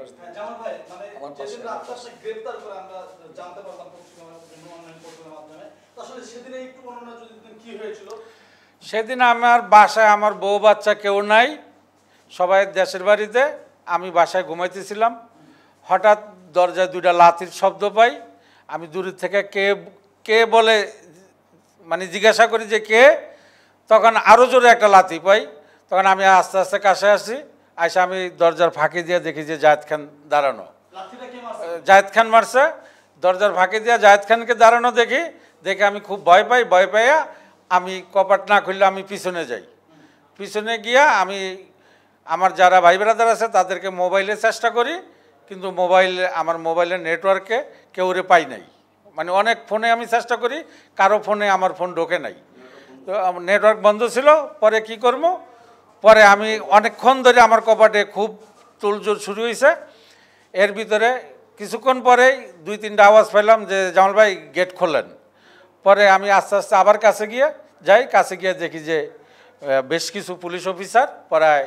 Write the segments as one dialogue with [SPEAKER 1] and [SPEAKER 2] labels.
[SPEAKER 1] হ্যাঁ, মানে
[SPEAKER 2] সেদিন আমার বাসায় আমার বউ বাচ্চা কেউ নাই সবাই দেশের বাড়িতে আমি বাসায় ঘুমাইতেছিলাম হঠাৎ দরজায় দুটা লাথির শব্দ পাই আমি দূরের থেকে কে কে বলে মানে জিজ্ঞাসা করি যে কে তখন আরও জোরে একটা লাথি পাই তখন আমি আস্তে আস্তে কাছে আসি আসে আমি দরজার ফাঁকি দিয়ে দেখি যে জায়দ খান দাঁড়ানো জায়দ খান মারছে দরজার ফাঁকি দিয়ে জায়দ খানকে দাঁড়ানো দেখি দেখে আমি খুব ভয় পাই ভয় পাইয়া আমি কপাট না খুললে আমি পিছনে যাই পিছনে গিয়া আমি আমার যারা ভাই ব্রাদার আছে তাদেরকে মোবাইলে চেষ্টা করি কিন্তু মোবাইল আমার মোবাইলের নেটওয়ার্কে কেউ রে পাই নাই মানে অনেক ফোনে আমি চেষ্টা করি কারো ফোনে আমার ফোন ঢোকে নাই তো নেটওয়ার্ক বন্ধ ছিল পরে কি করবো পরে আমি অনেকক্ষণ ধরে আমার কপাটে খুব তুলজোর শুরু হয়েছে এর ভিতরে কিছুক্ষণ পরেই দুই তিনটা আওয়াজ পেলাম যে জামাল ভাই গেট খোলেন পরে আমি আস্তে আস্তে আবার কাছে গিয়ে যাই কাছে গিয়ে দেখি যে বেশ কিছু পুলিশ অফিসার প্রায়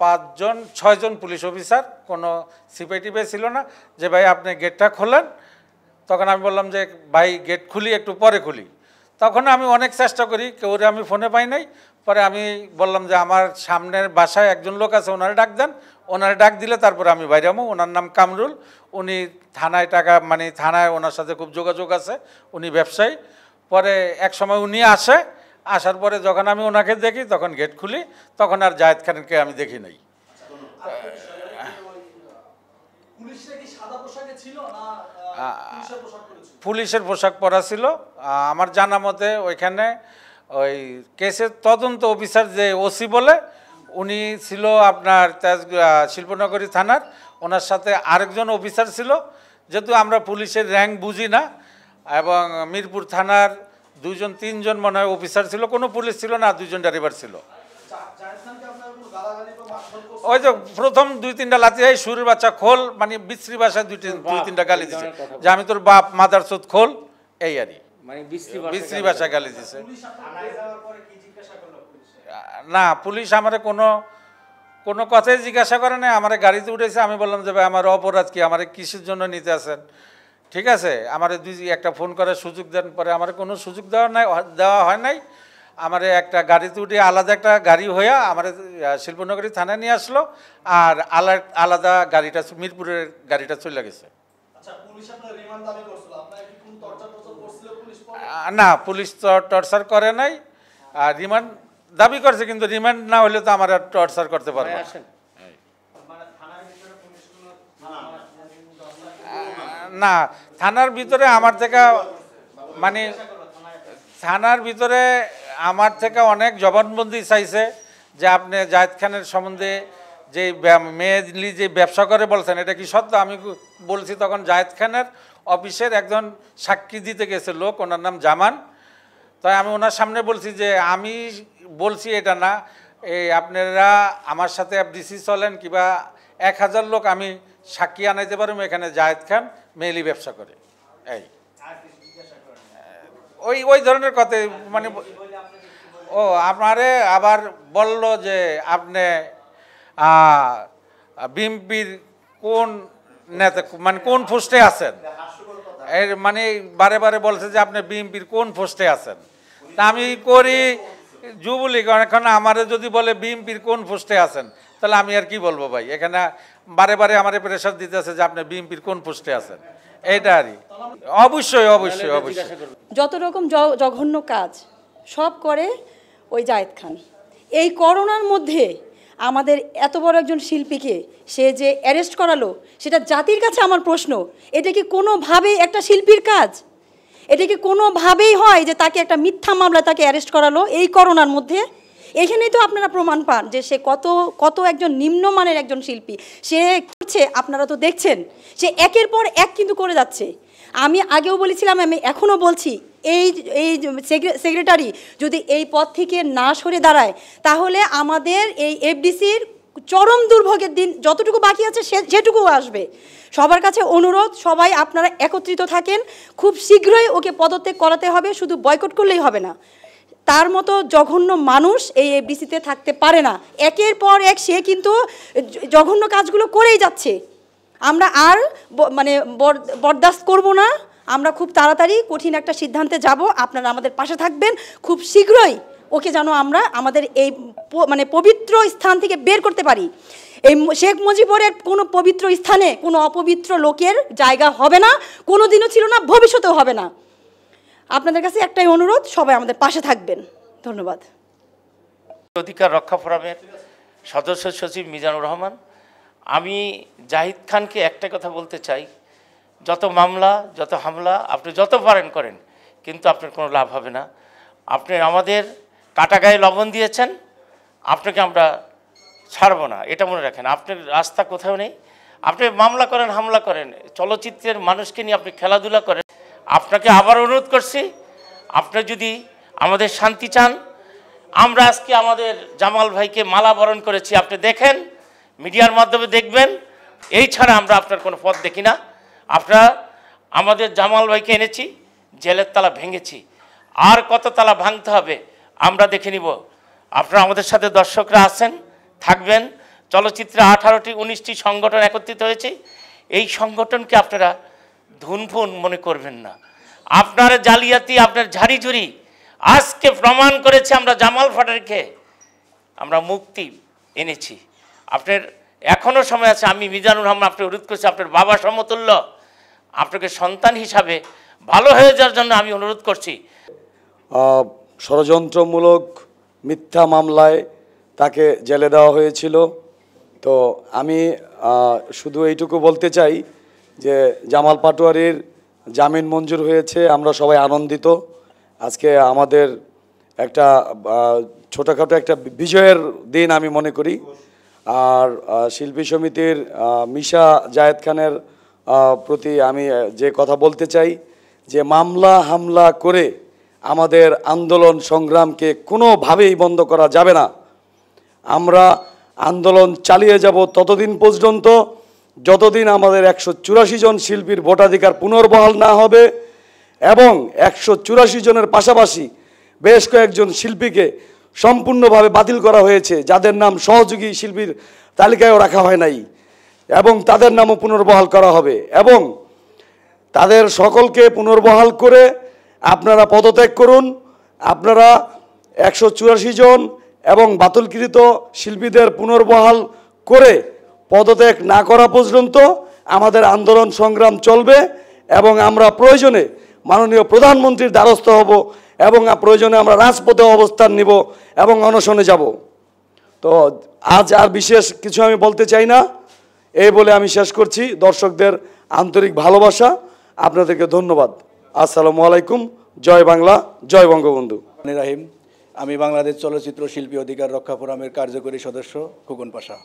[SPEAKER 2] পাঁচজন ছয়জন পুলিশ অফিসার কোনো সিপাইটিপে ছিল না যে ভাই আপনি গেটটা খোলেন তখন আমি বললাম যে ভাই গেট খুলি একটু পরে খুলি তখন আমি অনেক চেষ্টা করি কেউরে আমি ফোনে পাই নাই পরে আমি বললাম যে আমার সামনের বাসায় একজন লোক আছে ওনারে ডাক দেন ওনারে ডাক দিলে তারপরে আমি বাইরামো ওনার নাম কামরুল উনি থানায় টাকা মানে থানায় ওনার সাথে খুব যোগাযোগ আছে উনি ব্যবসায়ী পরে এক সময় উনি আসে আসার পরে যখন আমি ওনাকে দেখি তখন গেট খুলি তখন আর জায়দ খানকে আমি দেখি নাই পুলিশের পোশাক পরা ছিল আমার জানা মতে ওইখানে ওই কেসের তদন্ত অফিসার যে ওসি বলে উনি ছিল আপনার শিল্পনগরী থানার ওনার সাথে আরেকজন অফিসার ছিল যেহেতু আমরা পুলিশের র্যাঙ্ক বুঝি না এবং মিরপুর থানার দুজন তিনজন মনে হয় অফিসার ছিল কোনো পুলিশ ছিল না দুজন ড্রাইভার ছিল ওই যে প্রথম দুই তিনটা লাতি হয় সুরের বাচ্চা খোল মানে বিশ্রী বাসায় দুই দুই তিনটা গালি দিচ্ছে যে আমি তোর বাপ মাদার খোল এই আরই মানে বিশ্রী না পুলিশ আমার কোনো কোনো কথাই জিজ্ঞাসা করে নাই আমার গাড়িতে উঠেছে আমি বললাম যে ভাই আমার অপরাধ কি আমার কিসের জন্য নিতে আসেন ঠিক আছে আমার দুই একটা ফোন করার সুযোগ দেন পরে আমার কোনো সুযোগ দেওয়া নাই দেওয়া হয় নাই আমার একটা গাড়িতে উঠে আলাদা একটা গাড়ি হইয়া আমার শিল্পনগরী থানায় নিয়ে আসলো আর আলাদা গাড়িটা মিরপুরের গাড়িটা চলে গেছে
[SPEAKER 1] আচ্ছা, না
[SPEAKER 2] পুলিশ তো টর্চার করে নাই আর রিমান্ড দাবি করছে কিন্তু রিমান্ড না হলে তো আমার আর টর্চার করতে পারবো না থানার ভিতরে আমার থেকে মানে থানার ভিতরে আমার থেকে অনেক জবানবন্দি চাইছে যে আপনি জাহেদ খানের সম্বন্ধে যে মেয়েলি যে ব্যবসা করে বলছেন এটা কি সত্য আমি বলছি তখন জাহেদ খানের অফিসের একজন সাক্ষী দিতে গেছে লোক ওনার নাম জামান তাই আমি ওনার সামনে বলছি যে আমি বলছি এটা না এই আপনারা আমার সাথে ডিসি চলেন কিবা এক হাজার লোক আমি সাক্ষী আনাইতে পারব এখানে জায়দ খান মেইলি ব্যবসা করে এই ওই ওই ধরনের কথা মানে ও আপনারে আবার বলল যে আপনি বিএমপির কোন নেতা মানে কোন পোস্টে আছেন এর মানে বারে বারে বলছে যে আপনি বিএনপির কোন পোস্টে আছেন তা আমি করি যুবলীগ এখন আমারে যদি বলে বিএনপির কোন পোস্টে আছেন তাহলে আমি আর কি বলবো ভাই এখানে বারে বারে আমার প্রেশার দিতে আছে যে আপনি বিএনপির কোন পোস্টে আছেন এটা আরই
[SPEAKER 3] অবশ্যই অবশ্যই অবশ্যই যত রকম জঘন্য কাজ সব করে ওই জায়দ খান এই করোনার মধ্যে আমাদের এত বড় একজন শিল্পীকে সে যে অ্যারেস্ট করালো সেটা জাতির কাছে আমার প্রশ্ন এটা কি কোনোভাবেই একটা শিল্পীর কাজ এটা কি কোনোভাবেই হয় যে তাকে একটা মিথ্যা মামলা তাকে অ্যারেস্ট করালো এই করোনার মধ্যে এখানেই তো আপনারা প্রমাণ পান যে সে কত কত একজন নিম্নমানের একজন শিল্পী সে করছে আপনারা তো দেখছেন সে একের পর এক কিন্তু করে যাচ্ছে আমি আগেও বলেছিলাম আমি এখনও বলছি এই এই সেক্রেটারি যদি এই পদ থেকে না সরে দাঁড়ায় তাহলে আমাদের এই এফডিসির চরম দুর্ভোগের দিন যতটুকু বাকি আছে সেটুকু আসবে সবার কাছে অনুরোধ সবাই আপনারা একত্রিত থাকেন খুব শীঘ্রই ওকে পদত্যাগ করাতে হবে শুধু বয়কট করলেই হবে না তার মতো জঘন্য মানুষ এই এফডিসিতে থাকতে পারে না একের পর এক সে কিন্তু জঘন্য কাজগুলো করেই যাচ্ছে আমরা আর মানে বরদাস্ত করব না আমরা খুব তাড়াতাড়ি কঠিন একটা সিদ্ধান্তে যাব আপনারা আমাদের পাশে থাকবেন খুব শীঘ্রই ওকে যেন আমরা আমাদের এই মানে পবিত্র স্থান থেকে বের করতে পারি এই শেখ মুজিবরের কোনো পবিত্র স্থানে কোনো অপবিত্র লোকের জায়গা হবে না কোনো দিনও ছিল না ভবিষ্যতেও হবে না আপনাদের কাছে একটাই অনুরোধ সবাই আমাদের পাশে থাকবেন ধন্যবাদ
[SPEAKER 4] অধিকার রক্ষা ফোরামের সদস্য সচিব মিজানুর রহমান আমি জাহিদ খানকে একটা কথা বলতে চাই যত মামলা যত হামলা আপনি যত পারেন করেন কিন্তু আপনার কোনো লাভ হবে না আপনি আমাদের কাটা গায়ে লবণ দিয়েছেন আপনাকে আমরা ছাড়ব না এটা মনে রাখেন আপনার রাস্তা কোথাও নেই আপনি মামলা করেন হামলা করেন চলচ্চিত্রের মানুষকে নিয়ে আপনি খেলাধুলা করেন আপনাকে আবার অনুরোধ করছি আপনি যদি আমাদের শান্তি চান আমরা আজকে আমাদের জামাল ভাইকে মালা বরণ করেছি আপনি দেখেন মিডিয়ার মাধ্যমে দেখবেন এই ছাড়া আমরা আপনার কোনো পথ দেখি না আপনারা আমাদের জামাল ভাইকে এনেছি জেলের তালা ভেঙেছি আর কত তালা ভাঙতে হবে আমরা দেখে নিব আপনারা আমাদের সাথে দর্শকরা আছেন থাকবেন চলচ্চিত্রে আঠারোটি উনিশটি সংগঠন একত্রিত হয়েছে এই সংগঠনকে আপনারা ধুনফুন মনে করবেন না আপনার জালিয়াতি আপনার ঝাড়িঝুড়ি আজকে প্রমাণ করেছে আমরা জামাল ফাটারকে আমরা মুক্তি এনেছি আপনার এখনও সময় আছে আমি মিজানুর রহমান আপনি অনুরোধ করছি আপনার বাবা সমতুল্য আপনাকে সন্তান হিসাবে ভালো হয়ে যাওয়ার জন্য আমি অনুরোধ করছি
[SPEAKER 1] ষড়যন্ত্রমূলক মিথ্যা মামলায় তাকে জেলে দেওয়া হয়েছিল তো আমি শুধু এইটুকু বলতে চাই যে জামাল পাটোয়ারির জামিন মঞ্জুর হয়েছে আমরা সবাই আনন্দিত আজকে আমাদের একটা ছোটোখাটো একটা বিজয়ের দিন আমি মনে করি আর শিল্পী সমিতির মিশা জায়েদ খানের প্রতি আমি যে কথা বলতে চাই যে মামলা হামলা করে আমাদের আন্দোলন সংগ্রামকে কোনোভাবেই বন্ধ করা যাবে না আমরা আন্দোলন চালিয়ে যাব ততদিন পর্যন্ত যতদিন আমাদের একশো চুরাশি জন শিল্পীর ভোটাধিকার পুনর্বহাল না হবে এবং একশো চুরাশি জনের পাশাপাশি বেশ কয়েকজন শিল্পীকে সম্পূর্ণভাবে বাতিল করা হয়েছে যাদের নাম সহযোগী শিল্পীর তালিকায়ও রাখা হয় নাই এবং তাদের নামও পুনর্বহাল করা হবে এবং তাদের সকলকে পুনর্বহাল করে আপনারা পদত্যাগ করুন আপনারা একশো জন এবং বাতুলকৃত শিল্পীদের পুনর্বহাল করে পদত্যাগ না করা পর্যন্ত আমাদের আন্দোলন সংগ্রাম চলবে এবং আমরা প্রয়োজনে মাননীয় প্রধানমন্ত্রীর দ্বারস্থ হব এবং প্রয়োজনে আমরা রাজপথে অবস্থান নিব এবং অনশনে যাব তো আজ আর বিশেষ কিছু আমি বলতে চাই না এই বলে আমি শেষ করছি দর্শকদের আন্তরিক ভালোবাসা আপনাদেরকে ধন্যবাদ আসসালামু আলাইকুম জয় বাংলা জয় বঙ্গবন্ধু রাহিম আমি বাংলাদেশ চলচ্চিত্র শিল্পী অধিকার রক্ষা ফোরামের কার্যকরী সদস্য খুকুন পাশা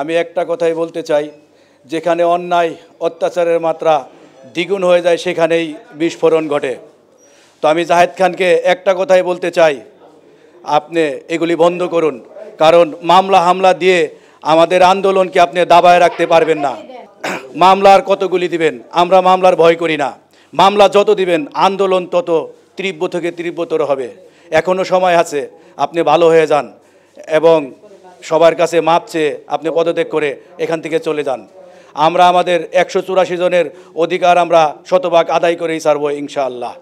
[SPEAKER 1] আমি একটা কথাই বলতে চাই যেখানে অন্যায় অত্যাচারের মাত্রা দ্বিগুণ হয়ে যায় সেখানেই বিস্ফোরণ ঘটে তো আমি জাহেদ খানকে একটা কথাই বলতে চাই আপনি এগুলি বন্ধ করুন কারণ মামলা হামলা দিয়ে আমাদের আন্দোলনকে আপনি দাবায় রাখতে পারবেন না মামলার কতগুলি দিবেন আমরা মামলার ভয় করি না মামলা যত দিবেন আন্দোলন তত তীব্র থেকে তীব্রতর হবে এখনও সময় আছে আপনি ভালো হয়ে যান এবং সবার কাছে মাপ চেয়ে আপনি পদত্যাগ করে এখান থেকে চলে যান আমরা আমাদের একশো চুরাশি জনের অধিকার আমরা শতভাগ আদায় করেই ছাড়ব ইনশাআল্লাহ